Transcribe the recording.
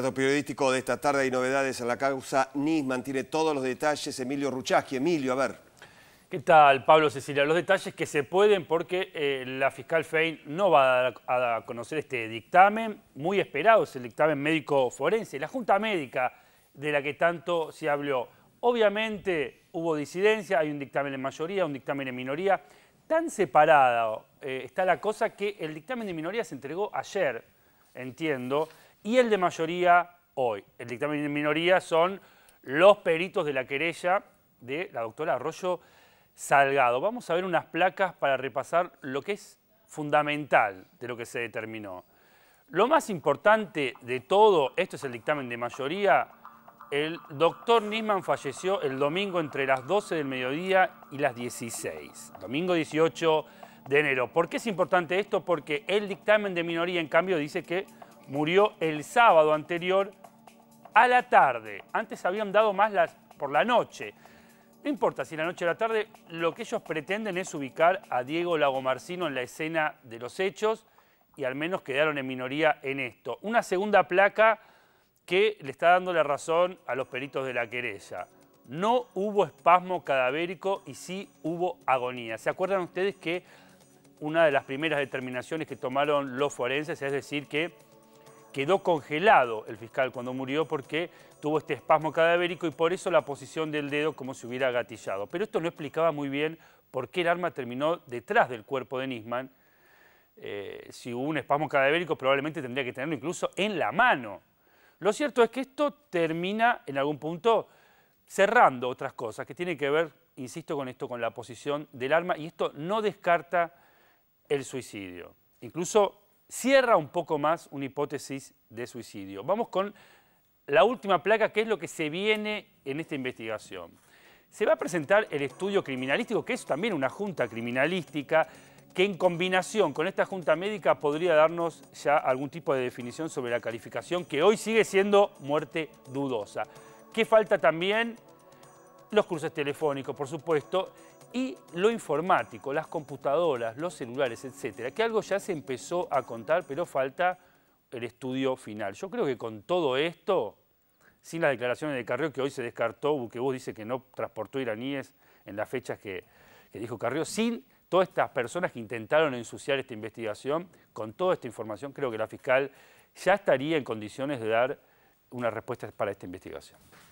El periodístico de esta tarde y novedades en la causa NIS mantiene todos los detalles. Emilio Ruchaski. Emilio, a ver. ¿Qué tal, Pablo Cecilia? Los detalles que se pueden porque eh, la fiscal Fein no va a, conocer este dictamen. Muy esperado es el dictamen médico forense. La Junta Médica de la que tanto se habló. Obviamente hubo disidencia, hay un dictamen en mayoría, un dictamen en minoría. Tan separada eh, está la cosa que el dictamen de minoría se entregó ayer, entiendo y el de mayoría hoy. El dictamen de minoría son los peritos de la querella de la doctora Arroyo Salgado. Vamos a ver unas placas para repasar lo que es fundamental de lo que se determinó. Lo más importante de todo, esto es el dictamen de mayoría, el doctor Nisman falleció el domingo entre las 12 del mediodía y las 16, domingo 18 de enero. ¿Por qué es importante esto? Porque el dictamen de minoría, en cambio, dice que murió el sábado anterior a la tarde. Antes habían dado más las, por la noche. No importa si la noche o la tarde, lo que ellos pretenden es ubicar a Diego Lagomarcino en la escena de los hechos y al menos quedaron en minoría en esto. Una segunda placa que le está dando la razón a los peritos de la querella. No hubo espasmo cadavérico y sí hubo agonía. ¿Se acuerdan ustedes que una de las primeras determinaciones que tomaron los forenses, es decir, que quedó congelado el fiscal cuando murió porque tuvo este espasmo cadavérico y por eso la posición del dedo como si hubiera gatillado. Pero esto no explicaba muy bien por qué el arma terminó detrás del cuerpo de Nisman. Eh, si hubo un espasmo cadavérico probablemente tendría que tenerlo incluso en la mano. Lo cierto es que esto termina en algún punto cerrando otras cosas que tienen que ver, insisto con esto, con la posición del arma y esto no descarta el suicidio. Incluso cierra un poco más una hipótesis de suicidio. Vamos con la última placa, que es lo que se viene en esta investigación. Se va a presentar el estudio criminalístico, que es también una junta criminalística, que en combinación con esta junta médica podría darnos ya algún tipo de definición sobre la calificación, que hoy sigue siendo muerte dudosa. ¿Qué falta también? Los cruces telefónicos, por supuesto, y lo informático, las computadoras, los celulares, etcétera, que algo ya se empezó a contar, pero falta el estudio final. Yo creo que con todo esto, sin las declaraciones de Carrió, que hoy se descartó, vos dice que no transportó iraníes en las fechas que, que dijo Carrió, sin todas estas personas que intentaron ensuciar esta investigación, con toda esta información, creo que la fiscal ya estaría en condiciones de dar una respuesta para esta investigación.